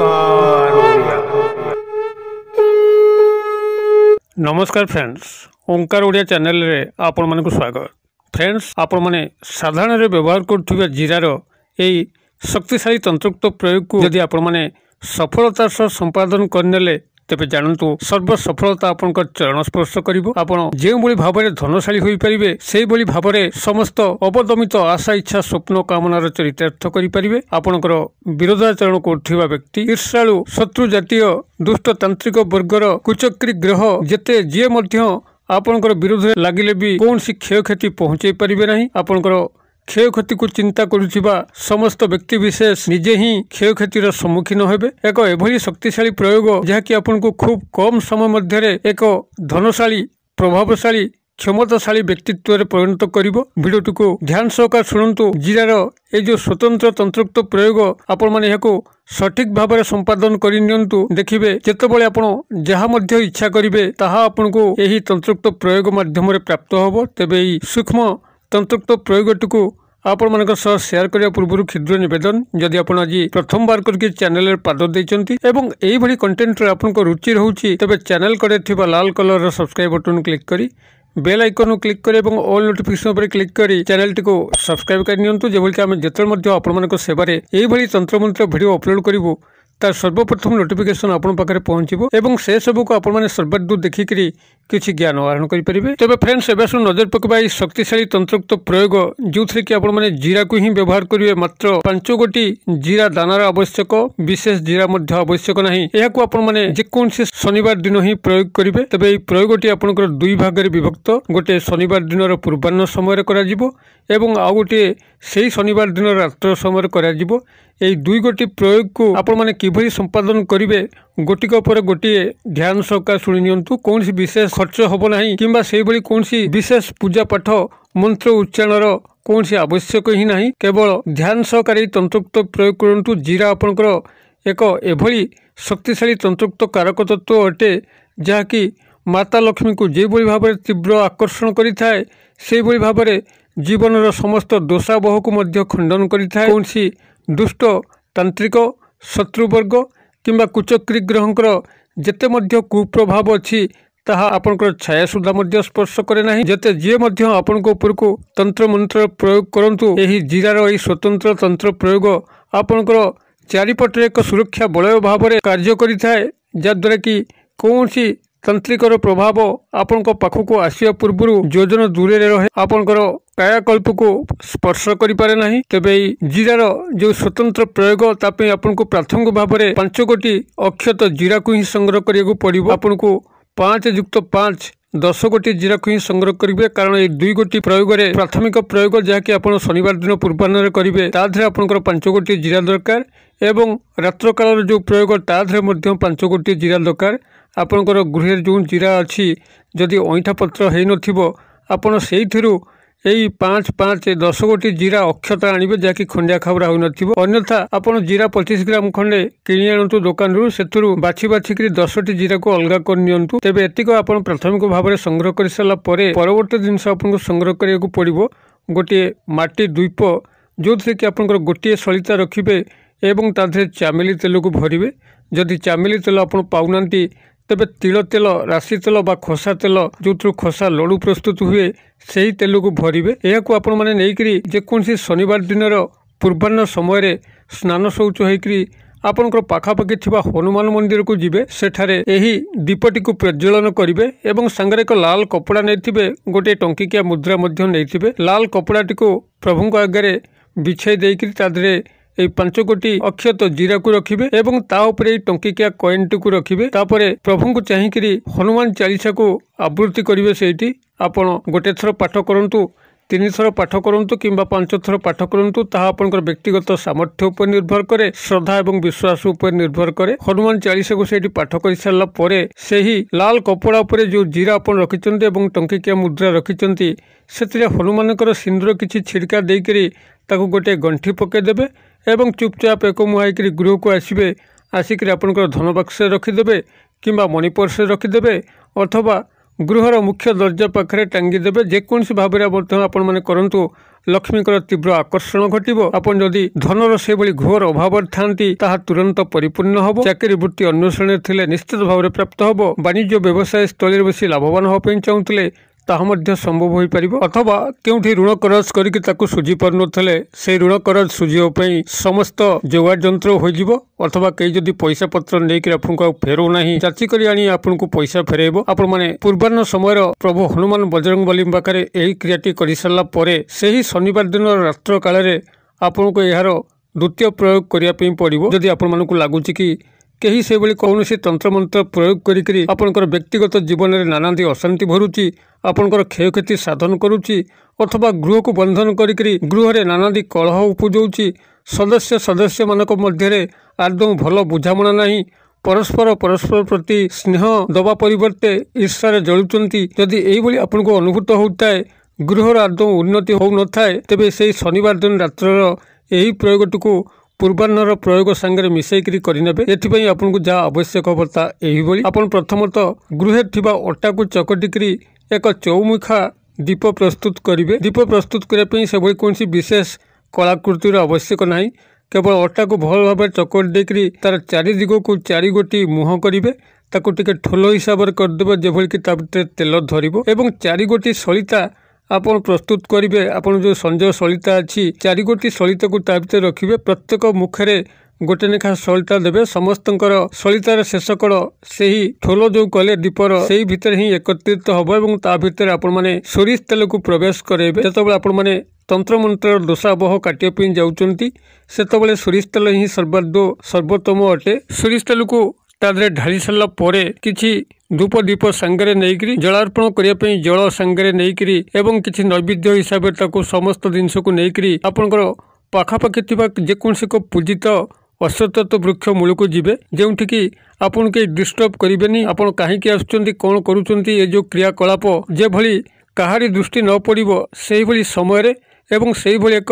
ओंकार हो गया नमस्कार फ्रेंड्स ओंकार ओडिया चैनल रे आपण मन को स्वागत फ्रेंड्स आपण मने साधारण रे व्यवहार करथुबा जीरा रो एई शक्तिशाली तंत्रुक्त प्रयोग को यदि आपण मने सफलता सह संपादन करनेले ତେବେ ଜାଣନ୍ତୁ ସର୍ବସଫଳତା ଆପଣଙ୍କ ଚରଣ ସ୍ପର୍ଶ କରିବ ଆପଣ ଯେଉଁଭଳି ଭାବରେ ଧନଶାଳୀ ହୋଇପାରିବେ ସେହିଭଳି ଭାବରେ ସମସ୍ତ ଅବଦମିତ ଆଶା ଇଚ୍ଛା ସ୍ୱପ୍ନ କାମନାର ଚରିତାର୍ଥ କରିପାରିବେ ଆପଣଙ୍କର ବିରୋଧାଚରଣ କରୁଥିବା ବ୍ୟକ୍ତି ଈର୍ଷାଳୁ ଶତ୍ରୁ ଜାତୀୟ ଦୁଷ୍ଟତାନ୍ତ୍ରିକ ବର୍ଗର କୁଚକ୍ରି ଗ୍ରହ ଯେତେ ଯିଏ ମଧ୍ୟ ଆପଣଙ୍କର ବିରୋଧରେ ଲାଗିଲେ ବି କୌଣସି କ୍ଷୟକ୍ଷତି ପହଞ୍ଚାଇ ପାରିବେ ନାହିଁ ଆପଣଙ୍କର କ୍ଷୟକ୍ଷତିକୁ ଚିନ୍ତା କରୁଥିବା ସମସ୍ତ ବ୍ୟକ୍ତିବିଶେଷ ନିଜେ ହିଁ କ୍ଷୟକ୍ଷତିର ସମ୍ମୁଖୀନ ହେବେ ଏକ ଏଭଳି ଶକ୍ତିଶାଳୀ ପ୍ରୟୋଗ ଯାହାକି ଆପଣଙ୍କୁ ଖୁବ୍ କମ୍ ସମୟ ମଧ୍ୟରେ ଏକ ଧନଶାଳୀ ପ୍ରଭାବଶାଳୀ କ୍ଷମତାଶାଳୀ ବ୍ୟକ୍ତିତ୍ୱରେ ପରିଣତ କରିବ ଭିଡ଼ିଓଟିକୁ ଧ୍ୟାନ ସହକାର ଶୁଣନ୍ତୁ ଜିରାର ଏଇ ଯେଉଁ ସ୍ୱତନ୍ତ୍ର ତନ୍ତ୍ରୁକ୍ତ ପ୍ରୟୋଗ ଆପଣମାନେ ଏହାକୁ ସଠିକ୍ ଭାବରେ ସମ୍ପାଦନ କରି ନିଅନ୍ତୁ ଦେଖିବେ ଯେତେବେଳେ ଆପଣ ଯାହା ମଧ୍ୟ ଇଚ୍ଛା କରିବେ ତାହା ଆପଣଙ୍କୁ ଏହି ତନ୍ତ୍ରୁକ୍ତ ପ୍ରୟୋଗ ମାଧ୍ୟମରେ ପ୍ରାପ୍ତ ହେବ ତେବେ ଏହି ସୂକ୍ଷ୍ମ তন্ত্রোক্ত প্রয়োগটুকু ଆପଣମାନଙ୍କ ସହ ସେୟାର କରିବା ପୂର୍ବରୁ କ୍ଷୁଦ୍ର ନିବେଦନ ଯଦି ଆପଣ ଆଜି ପ୍ରଥମବାର କରିକି ଚ୍ୟାନେଲରେ ପାଦ ଦେଇଛନ୍ତି ଏବଂ ଏଇଭଳି କଣ୍ଟେଣ୍ଟରେ ଆପଣଙ୍କ ରୁଚି ରହୁଛି ତେବେ ଚ୍ୟାନେଲ କଡ଼ରେ ଥିବା ଲାଲ କଲରର ସବସ୍କ୍ରାଇବ୍ ବଟନ୍ କ୍ଲିକ୍ କରି ବେଲ୍ ଆଇକନ୍କୁ କ୍ଲିକ୍ କରି ଏବଂ ଅଲ୍ ନୋଟିଫିକେସନ୍ ଉପରେ କ୍ଲିକ୍ କରି ଚ୍ୟାନେଲଟିକୁ ସବସ୍କ୍ରାଇବ୍ କରି ନିଅନ୍ତୁ ଯେଭଳିକି ଆମେ ଯେତେବେଳେ ମଧ୍ୟ ଆପଣମାନଙ୍କ ସେବାରେ ଏଇଭଳି ତନ୍ତ୍ରମନ୍ତ୍ର ଭିଡ଼ିଓ ଅପଲୋଡ଼ କରିବୁ ତାର ସର୍ବପ୍ରଥମ ନୋଟିଫିକେସନ୍ ଆପଣଙ୍କ ପାଖରେ ପହଞ୍ଚିବ ଏବଂ ସେସବୁକୁ ଆପଣମାନେ ସର୍ବାଧିକ ଦେଖିକରି କିଛି ଜ୍ଞାନ ଆହରଣ କରିପାରିବେ ତେବେ ଫ୍ରେଣ୍ଡସ୍ ଏବେ ସବୁ ନଜର ପକାଇବା ଏହି ଶକ୍ତିଶାଳୀ ତନ୍ତ୍ରକ୍ତ ପ୍ରୟୋଗ ଯେଉଁଥିରେ କି ଆପଣମାନେ ଜିରାକୁ ହିଁ ବ୍ୟବହାର କରିବେ ମାତ୍ର ପାଞ୍ଚ ଗୋଟି ଜିରା ଦାନାର ଆବଶ୍ୟକ ବିଶେଷ ଜିରା ମଧ୍ୟ ଆବଶ୍ୟକ ନାହିଁ ଏହାକୁ ଆପଣମାନେ ଯେକୌଣସି ଶନିବାର ଦିନ ହିଁ ପ୍ରୟୋଗ କରିବେ ତେବେ ଏହି ପ୍ରୟୋଗଟି ଆପଣଙ୍କର ଦୁଇ ଭାଗରେ ବିଭକ୍ତ ଗୋଟିଏ ଶନିବାର ଦିନର ପୂର୍ବାହ୍ନ ସମୟରେ କରାଯିବ ଏବଂ ଆଉ ଗୋଟିଏ ସେହି ଶନିବାର ଦିନ ରାତ୍ର ସମୟରେ କରାଯିବ ଏହି ଦୁଇ ଗୋଟି ପ୍ରୟୋଗକୁ ଆପଣମାନେ କିଭଳି ସମ୍ପାଦନ କରିବେ ଗୋଟିକ ଉପରେ ଗୋଟିଏ ଧ୍ୟାନ ସହକାର ଶୁଣି ନିଅନ୍ତୁ କୌଣସି ବିଶେଷ ଖର୍ଚ୍ଚ ହେବ ନାହିଁ କିମ୍ବା ସେହିଭଳି କୌଣସି ବିଶେଷ ପୂଜାପାଠ ମନ୍ତ୍ର ଉଚ୍ଚାରଣର କୌଣସି ଆବଶ୍ୟକ ହିଁ ନାହିଁ କେବଳ ଧ୍ୟାନ ସହକାରେ ଏହି ତନ୍ତ୍ରୁକ୍ତ ପ୍ରୟୋଗ କରନ୍ତୁ ଜିରା ଆପଣଙ୍କର ଏକ ଏଭଳି ଶକ୍ତିଶାଳୀ ତନ୍ତ୍ରୁକ୍ତ କାରକ ତତ୍ତ୍ୱ ଅଟେ ଯାହାକି ମାତା ଲକ୍ଷ୍ମୀଙ୍କୁ ଯେଉଁଭଳି ଭାବରେ ତୀବ୍ର ଆକର୍ଷଣ କରିଥାଏ ସେହିଭଳି ଭାବରେ ଜୀବନର ସମସ୍ତ ଦୋଷାବହକୁ ମଧ୍ୟ ଖଣ୍ଡନ କରିଥାଏ କୌଣସି ଦୁଷ୍ଟ ତାନ୍ତ୍ରିକ ଶତ୍ରୁବର୍ଗ କିମ୍ବା କୁଚକ୍ରୀ ଗ୍ରହଙ୍କର ଯେତେ ମଧ୍ୟ କୁପ୍ରଭାବ ଅଛି ତାହା ଆପଣଙ୍କର ଛାୟା ସୁଦ୍ଧା ମଧ୍ୟ ସ୍ପର୍ଶ କରେ ନାହିଁ ଯେତେ ଯିଏ ମଧ୍ୟ ଆପଣଙ୍କ ଉପରକୁ ତନ୍ତ୍ରମନ୍ତ୍ର ପ୍ରୟୋଗ କରନ୍ତୁ ଏହି ଜିରାର ଏହି ସ୍ୱତନ୍ତ୍ର ତନ୍ତ୍ର ପ୍ରୟୋଗ ଆପଣଙ୍କର ଚାରିପଟରେ ଏକ ସୁରକ୍ଷା ବଳୟ ଭାବରେ କାର୍ଯ୍ୟ କରିଥାଏ ଯାହାଦ୍ୱାରା କି କୌଣସି ତାନ୍ତ୍ରିକର ପ୍ରଭାବ ଆପଣଙ୍କ ପାଖକୁ ଆସିବା ପୂର୍ବରୁ ଯୋଜନା ଦୂରରେ ରହେ ଆପଣଙ୍କର କାୟାକଳ୍ପକୁ ସ୍ପର୍ଶ କରିପାରେ ନାହିଁ ତେବେ ଏହି ଜିରାର ଯେଉଁ ସ୍ୱତନ୍ତ୍ର ପ୍ରୟୋଗ ତା ପାଇଁ ଆପଣଙ୍କୁ ପ୍ରାଥମିକ ଭାବରେ ପାଞ୍ଚ ଗୋଟି ଅକ୍ଷତ ଜିରାକୁ ହିଁ ସଂଗ୍ରହ କରିବାକୁ ପଡ଼ିବ ଆପଣଙ୍କୁ ପାଞ୍ଚ ଯୁକ୍ତ ପାଞ୍ଚ ଦଶ ଗୋଟି ଜିରାକୁ ହିଁ ସଂଗ୍ରହ କରିବେ କାରଣ ଏହି ଦୁଇ ଗୋଟି ପ୍ରୟୋଗରେ ପ୍ରାଥମିକ ପ୍ରୟୋଗ ଯାହାକି ଆପଣ ଶନିବାର ଦିନ ପୂର୍ବାହ୍ନରେ କରିବେ ତା ଦେହରେ ଆପଣଙ୍କର ପାଞ୍ଚ ଗୋଟି ଜିରା ଦରକାର ଏବଂ ରାତ୍ରକାଳର ଯେଉଁ ପ୍ରୟୋଗ ତା ଦେହରେ ମଧ୍ୟ ପାଞ୍ଚ ଗୋଟି ଜିରା ଦରକାର ଆପଣଙ୍କର ଗୃହରେ ଯେଉଁ ଜିରା ଅଛି ଯଦି ଅଇଁଠା ପତ୍ର ହୋଇନଥିବ ଆପଣ ସେଇଥିରୁ ଏଇ ପାଞ୍ଚ ପାଞ୍ଚ ଦଶ ଗୋଟି ଜିରା ଅକ୍ଷତ ଆଣିବେ ଯାହାକି ଖଣ୍ଡିଆ ଖାବରା ହୋଇନଥିବ ଅନ୍ୟଥା ଆପଣ ଜିରା ପଚିଶ ଗ୍ରାମ ଖଣ୍ଡେ କିଣି ଆଣନ୍ତୁ ଦୋକାନରୁ ସେଥିରୁ ବାଛି ବାଛି କରି ଦଶଟି ଜିରାକୁ ଅଲଗା କରି ନିଅନ୍ତୁ ତେବେ ଏତିକ ଆପଣ ପ୍ରାଥମିକ ଭାବରେ ସଂଗ୍ରହ କରିସାରିଲା ପରେ ପରବର୍ତ୍ତୀ ଜିନିଷ ଆପଣଙ୍କୁ ସଂଗ୍ରହ କରିବାକୁ ପଡ଼ିବ ଗୋଟିଏ ମାଟି ଦ୍ୱୀପ ଯେଉଁଥିରେ କି ଆପଣଙ୍କର ଗୋଟିଏ ସଳିତା ରଖିବେ ଏବଂ ତା ଦେହରେ ଚାମେଲି ତେଲକୁ ଭରିବେ ଯଦି ଚାମେଲି ତେଲ ଆପଣ ପାଉନାହାନ୍ତି ତେବେ ତିଳ ତେଲ ରାଶି ତେଲ ବା ଖୋସା ତେଲ ଯେଉଁଥିରୁ ଖୋସା ଲଡ଼ୁ ପ୍ରସ୍ତୁତ ହୁଏ ସେହି ତେଲକୁ ଭରିବେ ଏହାକୁ ଆପଣମାନେ ନେଇକରି ଯେକୌଣସି ଶନିବାର ଦିନର ପୂର୍ବାହ୍ନ ସମୟରେ ସ୍ନାନ ଶୌଚ ହୋଇକରି ଆପଣଙ୍କର ପାଖାପାଖି ଥିବା ହନୁମାନ ମନ୍ଦିରକୁ ଯିବେ ସେଠାରେ ଏହି ଦୀପଟିକୁ ପ୍ରଜ୍ୱଳନ କରିବେ ଏବଂ ସାଙ୍ଗରେ ଏକ ଲାଲ କପଡ଼ା ନେଇଥିବେ ଗୋଟିଏ ଟଙ୍କିକିଆ ମୁଦ୍ରା ମଧ୍ୟ ନେଇଥିବେ ଲାଲ କପଡ଼ାଟିକୁ ପ୍ରଭୁଙ୍କ ଆଗରେ ବିଛାଇ ଦେଇକରି ତା ଦେହରେ এই ପାଞ୍ଚ କୋଟି ଅକ୍ଷତ ଜିରାକୁ ରଖିବେ ଏବଂ ତା ଉପରେ ଏଇ ଟଙ୍କିକିଆ କଏନ୍ଟିକୁ ରଖିବେ ତାପରେ ପ୍ରଭୁଙ୍କୁ ଚାହିଁକିରି ହନୁମାନ ଚାଳିଶାକୁ ଆବୃତ୍ତି କରିବେ ସେଇଠି ଆପଣ ଗୋଟେ ଥର ପାଠ କରନ୍ତୁ ତିନିଥର ପାଠ କରନ୍ତୁ କିମ୍ବା ପାଞ୍ଚଥର ପାଠ କରନ୍ତୁ ତାହା ଆପଣଙ୍କର ବ୍ୟକ୍ତିଗତ ସାମର୍ଥ୍ୟ ଉପରେ ନିର୍ଭର କରେ ଶ୍ରଦ୍ଧା ଏବଂ ବିଶ୍ୱାସ ଉପରେ ନିର୍ଭର କରେ ହନୁମାନ ଚାଳିଶାକୁ ସେଇଠି ପାଠ କରିସାରିଲା ପରେ ସେହି ଲାଲ କପଡ଼ା ଉପରେ ଯେଉଁ ଜିରା ଆପଣ ରଖିଛନ୍ତି ଏବଂ ଟଙ୍କିକିଆ ମୁଦ୍ରା ରଖିଛନ୍ତି ସେଥିରେ ହନୁମାନଙ୍କର ସିନ୍ଦୁର କିଛି ଛିଡ଼କା ଦେଇକରି ତାକୁ ଗୋଟିଏ ଗଣ୍ଠି ପକାଇଦେବେ ଏବଂ ଚୁପଚାପ୍ ଏକ ମୁହାଁ ହେଇକରି ଗୃହକୁ ଆସିବେ ଆସିକରି ଆପଣଙ୍କର ଧନ ବାକ୍ସରେ ରଖିଦେବେ କିମ୍ବା ମନି ପର୍ସରେ ରଖିଦେବେ ଅଥବା ଗୃହର ମୁଖ୍ୟ ଦରଜା ପାଖରେ ଟାଙ୍ଗିଦେବେ ଯେକୌଣସି ଭାବରେ ମଧ୍ୟ ଆପଣମାନେ କରନ୍ତୁ ଲକ୍ଷ୍ମୀଙ୍କର ତୀବ୍ର ଆକର୍ଷଣ ଘଟିବ ଆପଣ ଯଦି ଧନର ସେଭଳି ଘୋର ଅଭାବରେ ଥାନ୍ତି ତାହା ତୁରନ୍ତ ପରିପୂର୍ଣ୍ଣ ହେବ ଚାକିରି ବୃତ୍ତି ଅନ୍ୱେଷଣରେ ଥିଲେ ନିଶ୍ଚିତ ଭାବରେ ପ୍ରାପ୍ତ ହେବ ବାଣିଜ୍ୟ ବ୍ୟବସାୟ ସ୍ଥଳୀରେ ବେଶୀ ଲାଭବାନ ହେବା ପାଇଁ ଚାହୁଁଥିଲେ ତାହା ମଧ୍ୟ ସମ୍ଭବ ହୋଇପାରିବ ଅଥବା କେଉଁଠି ଋଣ କରଜ କରିକି ତାକୁ ସୁଝି ପାରୁନଥିଲେ ସେଇ ଋଣ କରଜ ସୁଝିବା ପାଇଁ ସମସ୍ତ ଯୋଗାଡ଼ ଯନ୍ତ୍ର ହୋଇଯିବ ଅଥବା କେହି ଯଦି ପଇସା ପତ୍ର ନେଇକି ଆପଣଙ୍କୁ ଆଉ ଫେରଉ ନାହିଁ ଚାଚି କରି ଆଣି ଆପଣଙ୍କୁ ପଇସା ଫେରାଇବ ଆପଣମାନେ ପୂର୍ବାହ୍ନ ସମୟର ପ୍ରଭୁ ହନୁମାନ ବଜରଙ୍ଗ ବଲିମ ପାଖରେ ଏହି କ୍ରିୟାଟି କରିସାରିଲା ପରେ ସେହି ଶନିବାର ଦିନ ରାତ୍ର କାଳରେ ଆପଣଙ୍କୁ ଏହାର ଦ୍ୱିତୀୟ ପ୍ରୟୋଗ କରିବା ପାଇଁ ପଡ଼ିବ ଯଦି ଆପଣମାନଙ୍କୁ ଲାଗୁଛି କି କେହି ସେଭଳି କୌଣସି ତନ୍ତ୍ରମନ୍ତ୍ର ପ୍ରୟୋଗ କରିକିରି ଆପଣଙ୍କର ବ୍ୟକ୍ତିଗତ ଜୀବନରେ ନାନାଦି ଅଶାନ୍ତି ଭରୁଛି ଆପଣଙ୍କର କ୍ଷୟକ୍ଷତି ସାଧନ କରୁଛି ଅଥବା ଗୃହକୁ ବନ୍ଧନ କରିକିରି ଗୃହରେ ନାନାଦି କଳହ ଉପୁଜଉଛି ସଦସ୍ୟ ସଦସ୍ୟମାନଙ୍କ ମଧ୍ୟରେ ଆଦୌ ଭଲ ବୁଝାମଣା ନାହିଁ ପରସ୍ପର ପରସ୍ପର ପ୍ରତି ସ୍ନେହ ଦେବା ପରିବର୍ତ୍ତେ ଈର୍ଷାରେ ଜଳୁଛନ୍ତି ଯଦି ଏହିଭଳି ଆପଣଙ୍କୁ ଅନୁଭୂତ ହେଉଥାଏ ଗୃହର ଆଦୌ ଉନ୍ନତି ହେଉନଥାଏ ତେବେ ସେହି ଶନିବାର ଦିନ ରାତ୍ରର ଏହି ପ୍ରୟୋଗଟିକୁ ପୂର୍ବାହ୍ନର ପ୍ରୟୋଗ ସାଙ୍ଗରେ ମିଶାଇକରି କରିନେବେ ଏଥିପାଇଁ ଆପଣଙ୍କୁ ଯାହା ଆବଶ୍ୟକ ହେବ ତାହା ଏହିଭଳି ଆପଣ ପ୍ରଥମତଃ ଗୃହେ ଥିବା ଅଟାକୁ ଚକଟିକିରି ଏକ ଚଉମୁଖା ଦୀପ ପ୍ରସ୍ତୁତ କରିବେ ଦୀପ ପ୍ରସ୍ତୁତ କରିବା ପାଇଁ ସେଭଳି କୌଣସି ବିଶେଷ କଳାକୃତିର ଆବଶ୍ୟକ ନାହିଁ କେବଳ ଅଟାକୁ ଭଲ ଭାବରେ ଚକଟି ଦେଇକରି ତା'ର ଚାରିଦିଗକୁ ଚାରିଗୋଟି ମୁହଁ କରିବେ ତାକୁ ଟିକେ ଠୋଲ ହିସାବରେ କରିଦେବେ ଯେଭଳିକି ତା ଭିତରେ ତେଲ ଧରିବ ଏବଂ ଚାରିଗୋଟି ସଳିତା ଆପଣ ପ୍ରସ୍ତୁତ କରିବେ ଆପଣ ଯେଉଁ ସଞ୍ଜୟ ସଳିତା ଅଛି ଚାରି ଗୋଟି ସଳିତାକୁ ତା ଭିତରେ ରଖିବେ ପ୍ରତ୍ୟେକ ମୁଖରେ ଗୋଟେ ଲେଖା ସଳିତା ଦେବେ ସମସ୍ତଙ୍କର ସଳିତାର ଶେଷକଳ ସେହି ଠୋଲ ଯେଉଁ କଲେ ଦୀପର ସେହି ଭିତରେ ହିଁ ଏକତ୍ରିତ ହେବ ଏବଂ ତା ଭିତରେ ଆପଣମାନେ ସୋରିଷ ତେଲକୁ ପ୍ରବେଶ କରାଇବେ ଯେତେବେଳେ ଆପଣମାନେ ତନ୍ତ୍ରମନ୍ତ୍ରର ଦୋଷାବହ କାଟିବା ପାଇଁ ଯାଉଛନ୍ତି ସେତେବେଳେ ସୋରିଷ ତେଲ ହିଁ ସର୍ବାଦ ସର୍ବୋତ୍ତମ ଅଟେ ସୋରିଷ ତେଲକୁ ତା ଦେହରେ ଢାଳି ସାରିଲା ପରେ କିଛି ଧୂପ ଦୀପ ସାଙ୍ଗରେ ନେଇକିରି ଜଳାର୍ପଣ କରିବା ପାଇଁ ଜଳ ସାଙ୍ଗରେ ନେଇକିରି ଏବଂ କିଛି ନୈବେଦ୍ୟ ହିସାବରେ ତାକୁ ସମସ୍ତ ଜିନିଷକୁ ନେଇକିରି ଆପଣଙ୍କର ପାଖାପାଖି ଥିବା ଯେକୌଣସି ଏକ ପୂଜିତ ଅଶ୍ୱତତ୍ତ ବୃକ୍ଷ ମୂଳକୁ ଯିବେ ଯେଉଁଠିକି ଆପଣ କେହି ଡିଷ୍ଟର୍ବ କରିବେନି ଆପଣ କାହିଁକି ଆସୁଛନ୍ତି କ'ଣ କରୁଛନ୍ତି ଏ ଯେଉଁ କ୍ରିୟାକଳାପ ଯେଭଳି କାହାରି ଦୃଷ୍ଟି ନ ପଡ଼ିବ ସେହିଭଳି ସମୟରେ ଏବଂ ସେହିଭଳି ଏକ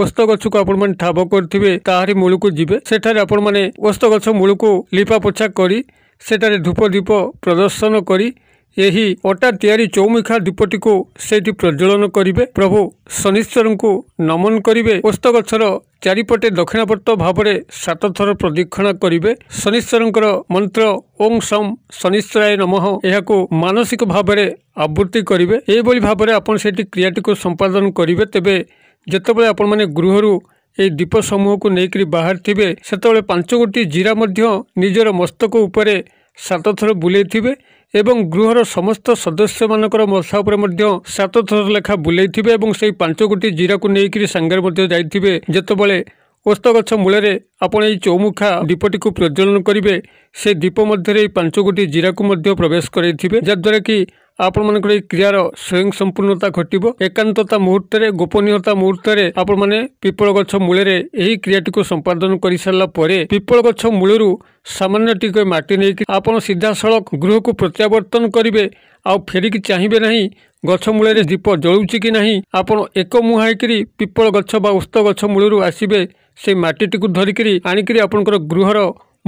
ଓସ୍ତ ଗଛକୁ ଆପଣମାନେ ଠାବ କରିଥିବେ ତାହାରି ମୂଳକୁ ଯିବେ ସେଠାରେ ଆପଣମାନେ ଓସ୍ତ ଗଛ ମୂଳକୁ ଲିପା ପୋଛା କରି ସେଠାରେ ଧୂପ ଦୀପ ପ୍ରଦର୍ଶନ କରି ଏହି ଅଟା ତିଆରି ଚୌମୁଖା ଦୀପଟିକୁ ସେଇଠି ପ୍ରଜ୍ୱଳନ କରିବେ ପ୍ରଭୁ ଶନିଶ୍ୱରଙ୍କୁ ନମନ କରିବେ ଓସ୍ତ ଗଛର ଚାରିପଟେ ଦକ୍ଷିଣାବର୍ତ୍ତ ଭାବରେ ସାତ ଥର ପ୍ରଦକ୍ଷିଣ କରିବେ ଶନିଶ୍ୱରଙ୍କର ମନ୍ତ୍ର ଓଂ ସମ୍ ଶନିଶ୍ୱରାୟ ନମଃ ଏହାକୁ ମାନସିକ ଭାବରେ ଆବୃତ୍ତି କରିବେ ଏହିଭଳି ଭାବରେ ଆପଣ ସେଇଠି କ୍ରିୟାଟିକୁ ସମ୍ପାଦନ କରିବେ ତେବେ ଯେତେବେଳେ ଆପଣମାନେ ଗୃହରୁ ଏହି ଦ୍ୱୀପ ସମୂହକୁ ନେଇକରି ବାହାରିଥିବେ ସେତେବେଳେ ପାଞ୍ଚ ଗୋଟି ଜିରା ମଧ୍ୟ ନିଜର ମସ୍ତକ ଉପରେ ସାତ ଥର ବୁଲେଇଥିବେ ଏବଂ ଗୃହର ସମସ୍ତ ସଦସ୍ୟମାନଙ୍କର ମଶା ଉପରେ ମଧ୍ୟ ସାତ ଥର ଲେଖା ବୁଲେଇଥିବେ ଏବଂ ସେହି ପାଞ୍ଚ ଗୋଟି ଜିରାକୁ ନେଇକରି ସାଙ୍ଗରେ ମଧ୍ୟ ଯାଇଥିବେ ଯେତେବେଳେ ଓସ୍ତ ଗଛ ମୂଳରେ ଆପଣ ଏହି ଚୌମୁଖା ଦ୍ୱୀପଟିକୁ ପ୍ରଜ୍ୱଳନ କରିବେ ସେ ଦ୍ୱୀପ ମଧ୍ୟରେ ଏହି ପାଞ୍ଚ ଗୋଟି ଜିରାକୁ ମଧ୍ୟ ପ୍ରବେଶ କରାଇଥିବେ ଯାହାଦ୍ୱାରା କି ଆପଣମାନଙ୍କର ଏହି କ୍ରିୟାର ସ୍ୱୟଂ ସମ୍ପୂର୍ଣ୍ଣତା ଘଟିବ ଏକାନ୍ତତା ମୁହୂର୍ତ୍ତରେ ଗୋପନୀୟତା ମୁହୂର୍ତ୍ତରେ ଆପଣମାନେ ପିପଳ ଗଛ ମୂଳରେ ଏହି କ୍ରିୟାଟିକୁ ସମ୍ପାଦନ କରିସାରିଲା ପରେ ପିପଳ ଗଛ ମୂଳରୁ ସାମାନ୍ୟ ଟିକେ ମାଟି ନେଇକି ଆପଣ ସିଧାସଳଖ ଗୃହକୁ ପ୍ରତ୍ୟାବର୍ତ୍ତନ କରିବେ ଆଉ ଫେରିକି ଚାହିଁବେ ନାହିଁ ଗଛ ମୂଳରେ ଦୀପ ଜଳୁଛି କି ନାହିଁ ଆପଣ ଏକ ମୁହାଁ ହେଇକିରି ପିପଳ ଗଛ ବା ଉସ୍ତ ଗଛ ମୂଳରୁ ଆସିବେ ସେ ମାଟିଟିକୁ ଧରିକିରି ଆଣିକିରି ଆପଣଙ୍କର ଗୃହର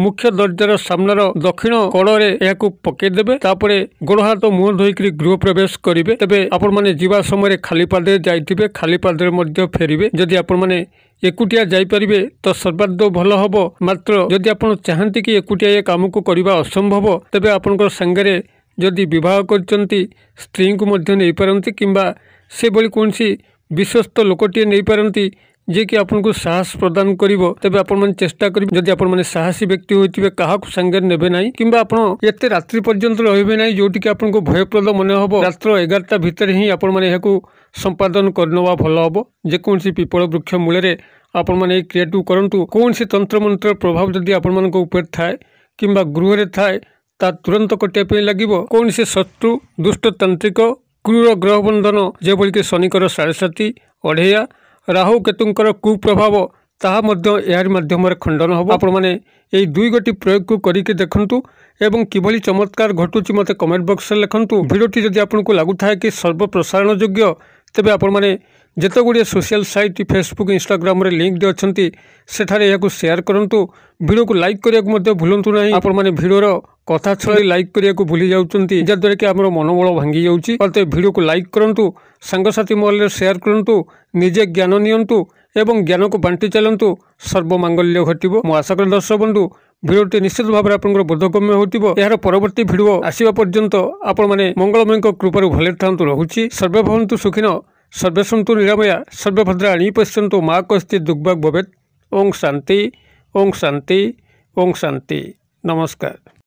ମୁଖ୍ୟ ଦରଜାର ସାମ୍ନାର ଦକ୍ଷିଣ କଡ଼ରେ ଏହାକୁ ପକେଇଦେବେ ତାପରେ ଗୋଡ଼ ହାତ ମୁହଁ ଧୋଇକରି ଗୃହ ପ୍ରବେଶ କରିବେ ତେବେ ଆପଣମାନେ ଯିବା ସମୟରେ ଖାଲି ପାଦରେ ଯାଇଥିବେ ଖାଲି ପାଦରେ ମଧ୍ୟ ଫେରିବେ ଯଦି ଆପଣମାନେ ଏକୁଟିଆ ଯାଇପାରିବେ ତ ସର୍ବାଦୌ ଭଲ ହେବ ମାତ୍ର ଯଦି ଆପଣ ଚାହାନ୍ତି କି ଏକୁଟିଆ ଏ କାମକୁ କରିବା ଅସମ୍ଭବ ତେବେ ଆପଣଙ୍କ ସାଙ୍ଗରେ ଯଦି ବିବାହ କରିଛନ୍ତି ସ୍ତ୍ରୀଙ୍କୁ ମଧ୍ୟ ନେଇପାରନ୍ତି କିମ୍ବା ସେଭଳି କୌଣସି ବିଶ୍ୱସ୍ତ ଲୋକଟିଏ ନେଇପାରନ୍ତି जे कि आपको साहस प्रदान कर तेज आप करें जब आपसी व्यक्ति होते हैं सांगे ने कि आपत रात्रि पर्यटन रही ना जोटी आपको भयप्रद मन हम रात एगारटा भितर ही आपको संपादन करवा भल हम जेकोसी पीपल वृक्ष मूल में आपण मैंने क्रिया करूँ कौन से तंत्रमंत्र प्रभाव जदि आपर थाए कि गृह थाए ता तुरंत कटापी लगे कौन से शत्रु दुष्टतांत्रिक क्रूर ग्रहबंधन जो कि शनिकर साढ़े साथी अढ़ेया ରାହୁ କେତୁଙ୍କର କୁପ୍ରଭାବ ତାହା ମଧ୍ୟ ଏହାରି ମାଧ୍ୟମରେ ଖଣ୍ଡନ ହେବ ଆପଣମାନେ ଏହି ଦୁଇଗୋଟି ପ୍ରୟୋଗକୁ କରିକି ଦେଖନ୍ତୁ ଏବଂ କିଭଳି ଚମତ୍କାର ଘଟୁଛି ମୋତେ କମେଣ୍ଟ ବକ୍ସରେ ଲେଖନ୍ତୁ ଭିଡ଼ିଓଟି ଯଦି ଆପଣଙ୍କୁ ଲାଗୁଥାଏ କି ସର୍ବପ୍ରସାରଣ ଯୋଗ୍ୟ ତେବେ ଆପଣମାନେ ଯେତେଗୁଡ଼ିଏ ସୋସିଆଲ ସାଇଟ୍ ଫେସବୁକ୍ ଇନଷ୍ଟାଗ୍ରାମରେ ଲିଙ୍କ ଦେଅଛନ୍ତି ସେଠାରେ ଏହାକୁ ସେୟାର କରନ୍ତୁ ଭିଡ଼ିଓକୁ ଲାଇକ୍ କରିବାକୁ ମଧ୍ୟ ଭୁଲନ୍ତୁ ନାହିଁ ଆପଣମାନେ ଭିଡ଼ିଓର କଥା ଛଡ଼ାଇ ଲାଇକ୍ କରିବାକୁ ଭୁଲି ଯାଉଛନ୍ତି ଯାହାଦ୍ୱାରା କି ଆମର ମନୋବଳ ଭାଙ୍ଗି ଯାଉଛି ମୋତେ ଭିଡ଼ିଓକୁ ଲାଇକ୍ କରନ୍ତୁ ସାଙ୍ଗସାଥି ମହଲରେ ସେୟାର କରନ୍ତୁ ନିଜେ ଜ୍ଞାନ ନିଅନ୍ତୁ ଏବଂ ଜ୍ଞାନକୁ ବାଣ୍ଟି ଚାଲନ୍ତୁ ସର୍ବମାଙ୍ଗଲ୍ୟ ଘଟିବ ମୁଁ ଆଶା କରେ ଦର୍ଶକ ବନ୍ଧୁ ଭିଡ଼ିଓଟି ନିଶ୍ଚିତ ଭାବରେ ଆପଣଙ୍କର ବୋଧଗମ୍ୟ ହେଉଥିବ ଏହାର ପରବର୍ତ୍ତୀ ଭିଡ଼ିଓ ଆସିବା ପର୍ଯ୍ୟନ୍ତ ଆପଣମାନେ ମଙ୍ଗଳମୟଙ୍କ କୃପାରୁ ଭଲରେ ଥାନ୍ତୁ ରହୁଛି ସର୍ବେ ଭବନ୍ତୁ ସୁଖୀନ ସର୍ବେ ଶୁଣନ୍ତୁ ନିରାମୟା ସର୍ବଭଦ୍ରା ଭଦ୍ରାଣୀ ପଶ୍ୟନ୍ତୁ ମା କସ୍ତି ଦୁଗ୍ବାଗ ଭବେତ ଓଂ ଶାନ୍ତି ଓଂ ଶାନ୍ତି ଓଂ ଶାନ୍ତି ନମସ୍କାର